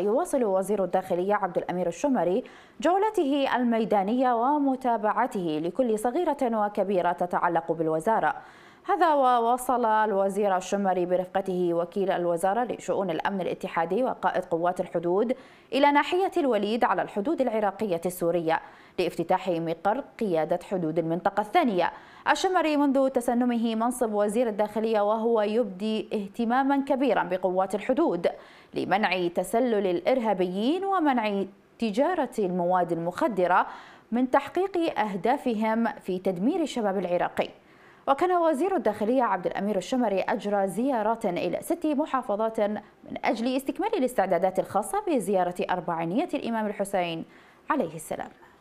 يواصل وزير الداخلية عبد الأمير الشمري جولته الميدانية ومتابعته لكل صغيرة وكبيرة تتعلق بالوزارة هذا وواصل الوزير الشمري برفقته وكيل الوزارة لشؤون الأمن الاتحادي وقائد قوات الحدود إلى ناحية الوليد على الحدود العراقية السورية لافتتاح مقر قيادة حدود المنطقة الثانية الشمري منذ تسنمه منصب وزير الداخلية وهو يبدي اهتماما كبيرا بقوات الحدود لمنع تسلل الإرهابيين ومنع تجارة المواد المخدرة من تحقيق أهدافهم في تدمير الشباب العراقي وكان وزير الداخلية عبد الأمير الشمري أجرى زيارات إلى ست محافظات من أجل استكمال الاستعدادات الخاصة بزيارة أربعينية الإمام الحسين عليه السلام